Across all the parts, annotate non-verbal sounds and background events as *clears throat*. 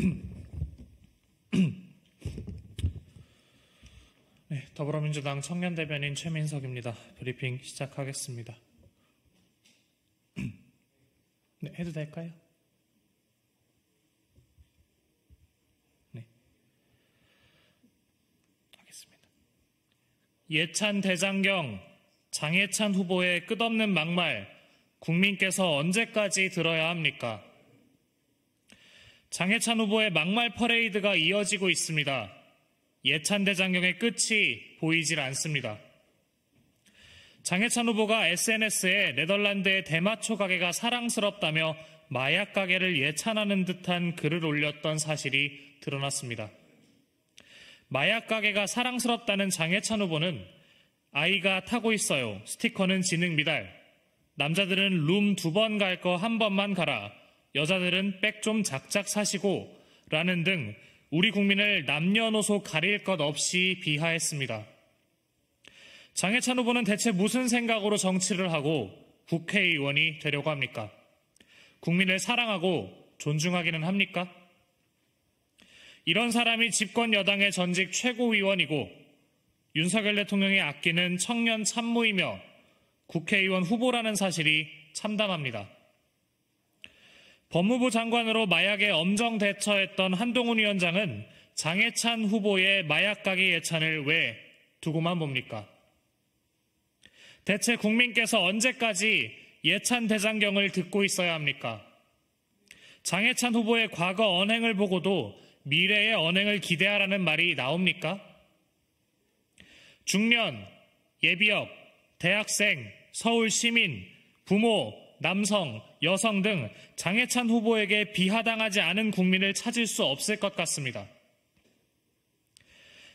*clears throat* 네, 더불어민주당 청년대변인 최민석입니다. 브리핑 시작하겠습니다. *clears throat* 네, 해도 될까요? 네. 하겠습니다. 예찬 대장경, 장예찬 후보의 끝없는 막말, 국민께서 언제까지 들어야 합니까? 장해찬 후보의 막말 퍼레이드가 이어지고 있습니다. 예찬대장경의 끝이 보이질 않습니다. 장해찬 후보가 SNS에 네덜란드의 대마초 가게가 사랑스럽다며 마약 가게를 예찬하는 듯한 글을 올렸던 사실이 드러났습니다. 마약 가게가 사랑스럽다는 장해찬 후보는 아이가 타고 있어요. 스티커는 지능 미달. 남자들은 룸 두 번 갈 거 한 번만 가라. 여자들은 백 좀 작작 사시고 라는 등 우리 국민을 남녀노소 가릴 것 없이 비하했습니다. 장해찬 후보는 대체 무슨 생각으로 정치를 하고 국회의원이 되려고 합니까? 국민을 사랑하고 존중하기는 합니까? 이런 사람이 집권 여당의 전직 최고위원이고 윤석열 대통령이 아끼는 청년 참모이며 국회의원 후보라는 사실이 참담합니다. 법무부 장관으로 마약에 엄정 대처했던 한동훈 위원장은 장해찬 후보의 마약 가기 예찬을 왜 두고만 봅니까? 대체 국민께서 언제까지 예찬 대장경을 듣고 있어야 합니까? 장해찬 후보의 과거 언행을 보고도 미래의 언행을 기대하라는 말이 나옵니까? 중년, 예비역, 대학생, 서울 시민, 부모, 남성, 여성 등 장해찬 후보에게 비하당하지 않은 국민을 찾을 수 없을 것 같습니다.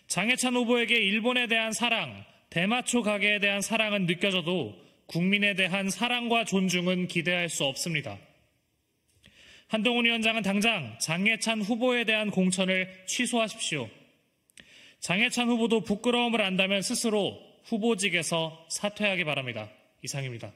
장해찬 후보에게 일본에 대한 사랑, 대마초 가게에 대한 사랑은 느껴져도 국민에 대한 사랑과 존중은 기대할 수 없습니다. 한동훈 위원장은 당장 장해찬 후보에 대한 공천을 취소하십시오. 장해찬 후보도 부끄러움을 안다면 스스로 후보직에서 사퇴하기 바랍니다. 이상입니다.